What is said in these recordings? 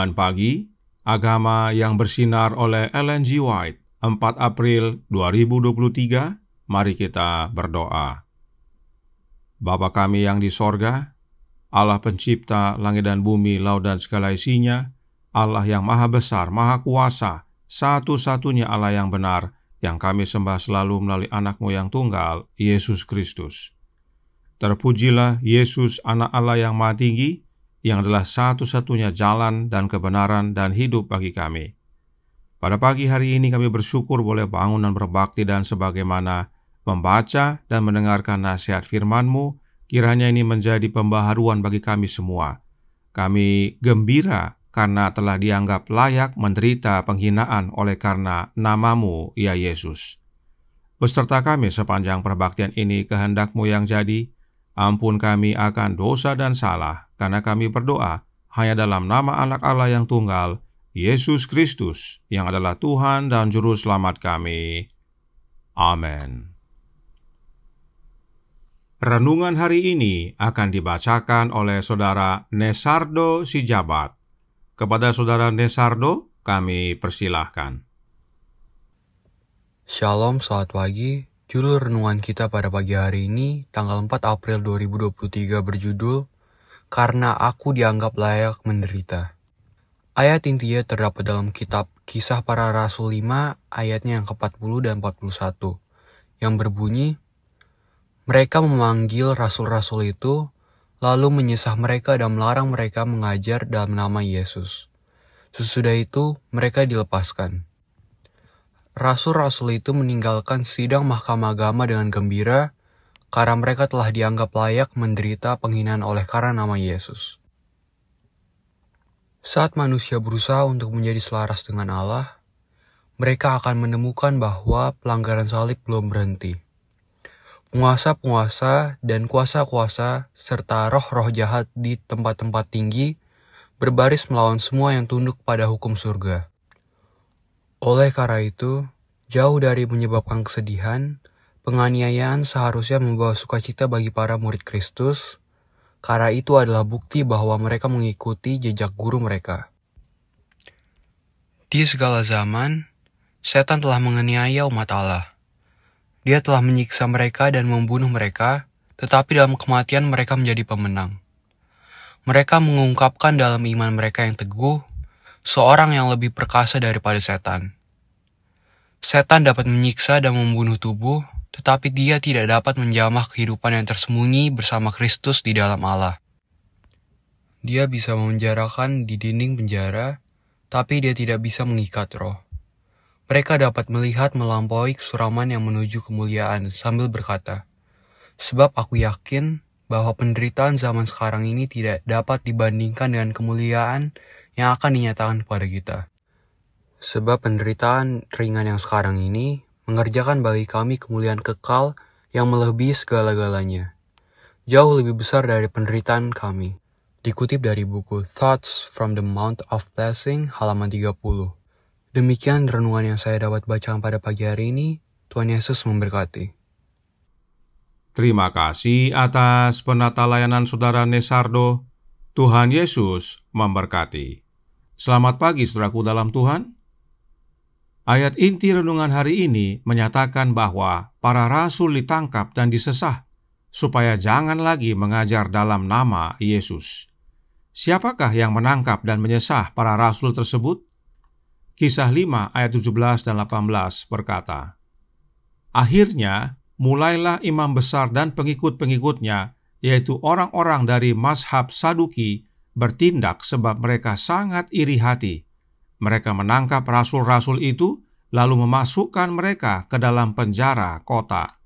Renungan Pagi Agama yang bersinar oleh Ellen G. White 4 April 2023 Mari kita berdoa Bapa kami yang di sorga Allah pencipta langit dan bumi, laut dan segala isinya Allah yang maha besar, maha kuasa Satu-satunya Allah yang benar Yang kami sembah selalu melalui anakmu yang tunggal, Yesus Kristus Terpujilah Yesus anak Allah yang maha tinggi yang adalah satu-satunya jalan dan kebenaran dan hidup bagi kami. Pada pagi hari ini kami bersyukur boleh bangun dan berbakti dan sebagaimana membaca dan mendengarkan nasihat firman-Mu, kiranya ini menjadi pembaharuan bagi kami semua. Kami gembira karena telah dianggap layak menderita penghinaan oleh karena namamu, ya Yesus. Beserta kami sepanjang perbaktian ini kehendakMu yang jadi, Ampun kami akan dosa dan salah, karena kami berdoa hanya dalam nama anak Allah yang tunggal, Yesus Kristus, yang adalah Tuhan dan Juru Selamat kami. Amin. Renungan hari ini akan dibacakan oleh Saudara Nesardo Sijabat. Kepada Saudara Nesardo, kami persilahkan. Shalom, selamat pagi. Judul renungan kita pada pagi hari ini, tanggal 4 April 2023 berjudul, Karena Aku Dianggap Layak Menderita. Ayat intinya terdapat dalam kitab Kisah Para Rasul 5 ayatnya yang ke-40 dan 41, yang berbunyi, Mereka memanggil rasul-rasul itu, lalu menyesah mereka dan melarang mereka mengajar dalam nama Yesus. Sesudah itu, mereka dilepaskan rasul-rasul itu meninggalkan sidang mahkamah agama dengan gembira karena mereka telah dianggap layak menderita penghinaan oleh karena nama Yesus. Saat manusia berusaha untuk menjadi selaras dengan Allah, mereka akan menemukan bahwa pelanggaran salib belum berhenti. Penguasa-penguasa dan kuasa-kuasa serta roh-roh jahat di tempat-tempat tinggi berbaris melawan semua yang tunduk pada hukum surga. Oleh karena itu, jauh dari menyebabkan kesedihan, penganiayaan seharusnya membawa sukacita bagi para murid Kristus, karena itu adalah bukti bahwa mereka mengikuti jejak guru mereka. Di segala zaman, setan telah menganiaya umat Allah. Dia telah menyiksa mereka dan membunuh mereka, tetapi dalam kematian mereka menjadi pemenang. Mereka mengungkapkan dalam iman mereka yang teguh seorang yang lebih perkasa daripada setan. Setan dapat menyiksa dan membunuh tubuh, tetapi dia tidak dapat menjamah kehidupan yang tersembunyi bersama Kristus di dalam Allah. Dia bisa memenjarakan di dinding penjara, tapi dia tidak bisa mengikat roh. Mereka dapat melihat melampaui kesuraman yang menuju kemuliaan sambil berkata, Sebab aku yakin bahwa penderitaan zaman sekarang ini tidak dapat dibandingkan dengan kemuliaan yang akan dinyatakan kepada kita. Sebab penderitaan ringan yang sekarang ini mengerjakan bagi kami kemuliaan kekal yang melebihi segala-galanya. Jauh lebih besar dari penderitaan kami. Dikutip dari buku Thoughts from the Mount of Blessing halaman 30. Demikian renungan yang saya dapat baca pada pagi hari ini. Tuhan Yesus memberkati. Terima kasih atas penata layanan Saudara Nesardo. Tuhan Yesus memberkati. Selamat pagi saudaraku dalam Tuhan. Ayat inti renungan hari ini menyatakan bahwa para rasul ditangkap dan disesah supaya jangan lagi mengajar dalam nama Yesus. Siapakah yang menangkap dan menyesah para rasul tersebut? Kisah 5 ayat 17 dan 18 berkata, Akhirnya mulailah imam besar dan pengikut-pengikutnya yaitu orang-orang dari mazhab Saduki, bertindak sebab mereka sangat iri hati. Mereka menangkap rasul-rasul itu, lalu memasukkan mereka ke dalam penjara kota.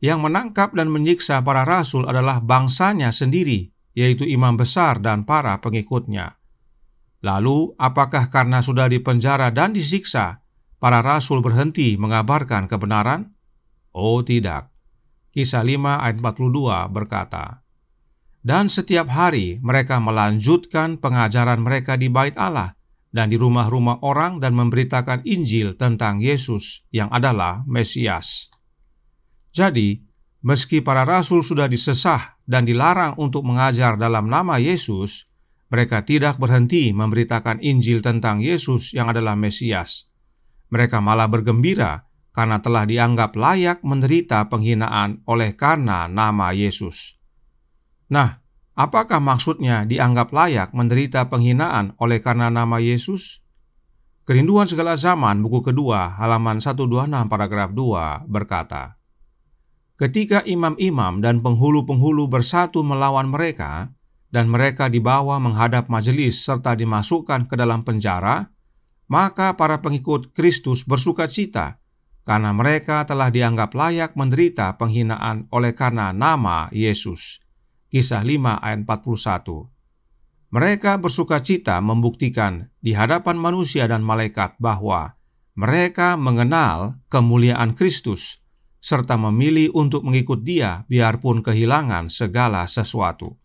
Yang menangkap dan menyiksa para rasul adalah bangsanya sendiri, yaitu imam besar dan para pengikutnya. Lalu, apakah karena sudah dipenjara dan disiksa, para rasul berhenti mengabarkan kebenaran? Oh, tidak. Kisah 5 ayat 42 berkata, Dan setiap hari mereka melanjutkan pengajaran mereka di bait Allah dan di rumah-rumah orang dan memberitakan Injil tentang Yesus yang adalah Mesias. Jadi, meski para rasul sudah disesah dan dilarang untuk mengajar dalam nama Yesus, mereka tidak berhenti memberitakan Injil tentang Yesus yang adalah Mesias. Mereka malah bergembira karena telah dianggap layak menderita penghinaan oleh karena nama Yesus. Nah, apakah maksudnya dianggap layak menderita penghinaan oleh karena nama Yesus? Kerinduan segala zaman buku kedua halaman 126 paragraf 2 berkata, Ketika imam-imam dan penghulu-penghulu bersatu melawan mereka, dan mereka dibawa menghadap majelis serta dimasukkan ke dalam penjara, maka para pengikut Kristus bersuka cita karena mereka telah dianggap layak menderita penghinaan oleh karena nama Yesus. Kisah 5 ayat 41. Mereka bersuka cita membuktikan di hadapan manusia dan malaikat bahwa mereka mengenal kemuliaan Kristus serta memilih untuk mengikut Dia, biarpun kehilangan segala sesuatu.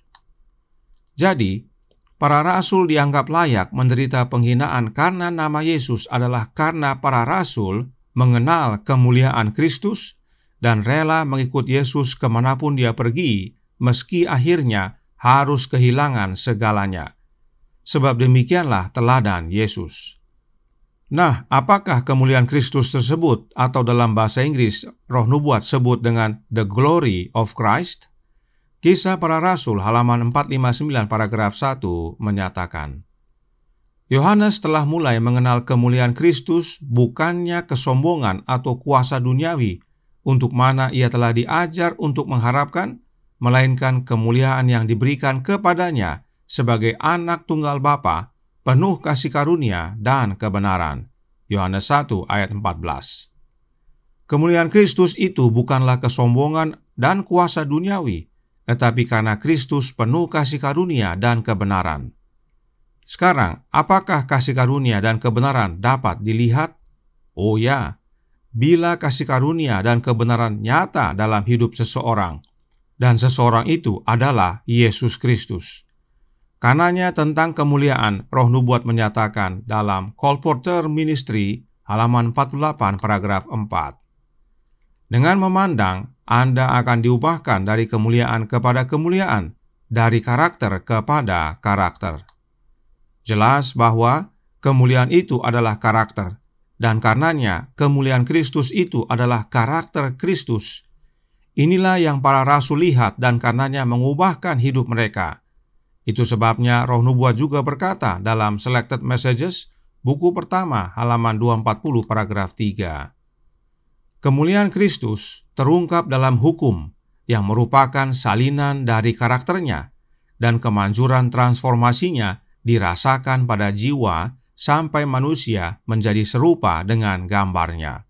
Jadi, para rasul dianggap layak menderita penghinaan karena nama Yesus adalah karena para rasul mengenal kemuliaan Kristus dan rela mengikut Yesus kemanapun dia pergi, meski akhirnya harus kehilangan segalanya. Sebab demikianlah teladan Yesus. Nah, apakah kemuliaan Kristus tersebut atau dalam bahasa Inggris roh nubuat sebut dengan the glory of Christ? Kisah para rasul halaman 459 paragraf 1 menyatakan, Yohanes telah mulai mengenal kemuliaan Kristus, bukannya kesombongan atau kuasa duniawi, untuk mana ia telah diajar untuk mengharapkan, melainkan kemuliaan yang diberikan kepadanya sebagai anak tunggal Bapa, penuh kasih karunia dan kebenaran. Yohanes 1 ayat 14. Kemuliaan Kristus itu bukanlah kesombongan dan kuasa duniawi, tetapi karena Kristus penuh kasih karunia dan kebenaran. Sekarang, apakah kasih karunia dan kebenaran dapat dilihat? Oh ya, bila kasih karunia dan kebenaran nyata dalam hidup seseorang, dan seseorang itu adalah Yesus Kristus. Karenanya tentang kemuliaan, roh nubuat menyatakan dalam Colporter Ministry halaman 48 paragraf 4. Dengan memandang, Anda akan diubahkan dari kemuliaan kepada kemuliaan, dari karakter kepada karakter. Jelas bahwa kemuliaan itu adalah karakter, dan karenanya kemuliaan Kristus itu adalah karakter Kristus. Inilah yang para rasul lihat dan karenanya mengubahkan hidup mereka. Itu sebabnya roh nubuat juga berkata dalam Selected Messages, buku pertama halaman 240 paragraf 3. Kemuliaan Kristus terungkap dalam hukum yang merupakan salinan dari karakternya dan kemanjuran transformasinya dirasakan pada jiwa sampai manusia menjadi serupa dengan gambarnya.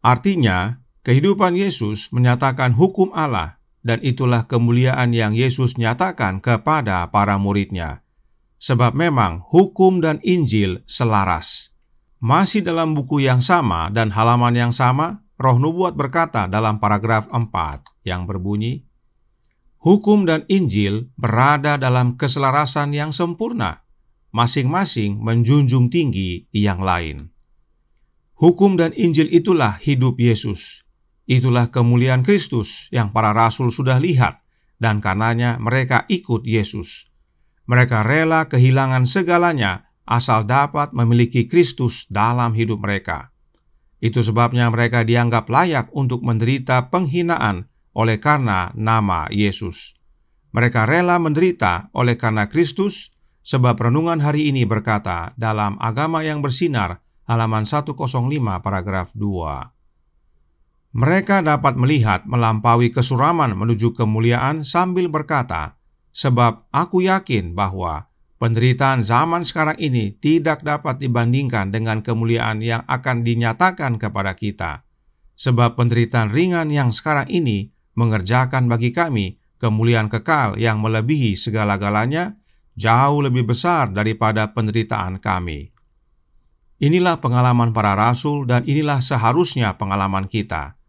Artinya, kehidupan Yesus menyatakan hukum Allah dan itulah kemuliaan yang Yesus nyatakan kepada para muridnya. Sebab memang hukum dan Injil selaras. Masih dalam buku yang sama dan halaman yang sama, Roh Nubuat berkata dalam paragraf 4 yang berbunyi, hukum dan Injil berada dalam keselarasan yang sempurna, masing-masing menjunjung tinggi yang lain. Hukum dan Injil itulah hidup Yesus. Itulah kemuliaan Kristus yang para rasul sudah lihat, dan karenanya mereka ikut Yesus. Mereka rela kehilangan segalanya asal dapat memiliki Kristus dalam hidup mereka. Itu sebabnya mereka dianggap layak untuk menderita penghinaan oleh karena nama Yesus. Mereka rela menderita oleh karena Kristus, sebab renungan hari ini berkata dalam agama yang bersinar halaman 105 paragraf 2. Mereka dapat melihat melampaui kesuraman menuju kemuliaan sambil berkata, sebab aku yakin bahwa Penderitaan zaman sekarang ini tidak dapat dibandingkan dengan kemuliaan yang akan dinyatakan kepada kita, sebab penderitaan ringan yang sekarang ini mengerjakan bagi kami kemuliaan kekal yang melebihi segala-galanya jauh lebih besar daripada penderitaan kami. Inilah pengalaman para rasul dan inilah seharusnya pengalaman kita.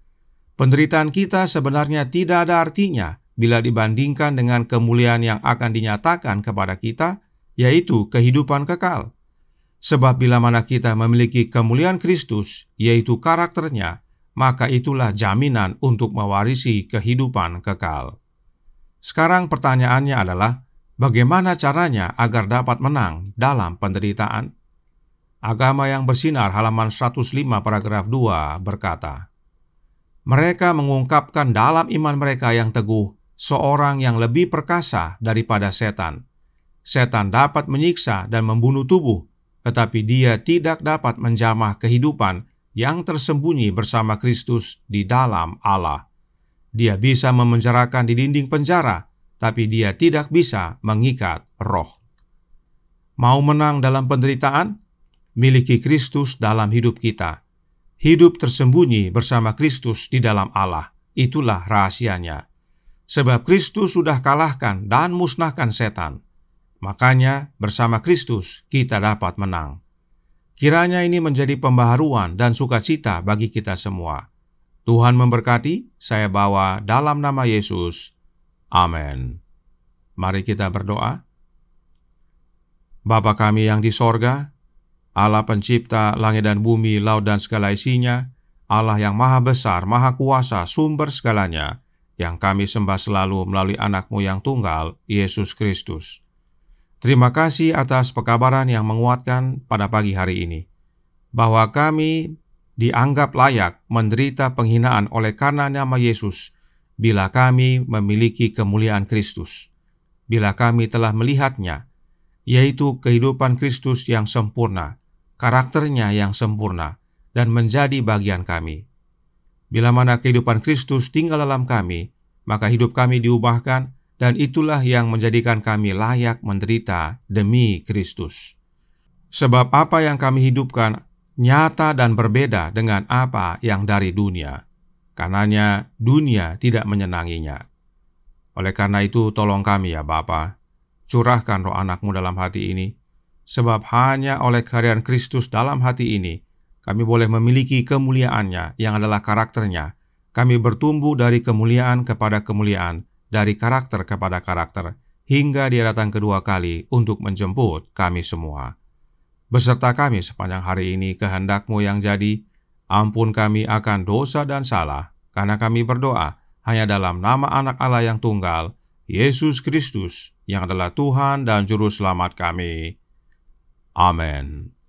Penderitaan kita sebenarnya tidak ada artinya bila dibandingkan dengan kemuliaan yang akan dinyatakan kepada kita, yaitu kehidupan kekal. Sebab bila mana kita memiliki kemuliaan Kristus, yaitu karakternya, maka itulah jaminan untuk mewarisi kehidupan kekal. Sekarang pertanyaannya adalah, bagaimana caranya agar dapat menang dalam penderitaan? Agama yang bersinar halaman 105 paragraf 2 berkata, Mereka mengungkapkan dalam iman mereka yang teguh seorang yang lebih perkasa daripada setan. Setan dapat menyiksa dan membunuh tubuh, tetapi dia tidak dapat menjamah kehidupan yang tersembunyi bersama Kristus di dalam Allah. Dia bisa memenjarakan di dinding penjara, tapi dia tidak bisa mengikat roh. Mau menang dalam penderitaan? Miliki Kristus dalam hidup kita. Hidup tersembunyi bersama Kristus di dalam Allah. Itulah rahasianya. Sebab Kristus sudah kalahkan dan musnahkan setan. Makanya, bersama Kristus kita dapat menang. Kiranya ini menjadi pembaharuan dan sukacita bagi kita semua. Tuhan memberkati, saya bawa dalam nama Yesus. Amin. Mari kita berdoa. Bapa kami yang di sorga, Allah pencipta langit dan bumi, laut dan segala isinya, Allah yang maha besar, maha kuasa, sumber segalanya, yang kami sembah selalu melalui anakmu yang tunggal, Yesus Kristus Terima kasih atas pekabaran yang menguatkan pada pagi hari ini, bahwa kami dianggap layak menderita penghinaan oleh karena nama Yesus bila kami memiliki kemuliaan Kristus, bila kami telah melihatnya, yaitu kehidupan Kristus yang sempurna, karakternya yang sempurna, dan menjadi bagian kami. Bila mana kehidupan Kristus tinggal dalam kami, maka hidup kami diubahkan dan itulah yang menjadikan kami layak menderita demi Kristus. Sebab apa yang kami hidupkan nyata dan berbeda dengan apa yang dari dunia. Karenanya dunia tidak menyenanginya. Oleh karena itu tolong kami ya Bapa, curahkan roh anakmu dalam hati ini, sebab hanya oleh kehadiran Kristus dalam hati ini, kami boleh memiliki kemuliaannya yang adalah karakternya. Kami bertumbuh dari kemuliaan kepada kemuliaan, dari karakter kepada karakter hingga dia datang kedua kali untuk menjemput kami semua. Beserta kami sepanjang hari ini kehendakmu yang jadi, ampun kami akan dosa dan salah, karena kami berdoa hanya dalam nama anak Allah yang tunggal, Yesus Kristus, yang adalah Tuhan dan Juru Selamat kami. Amin.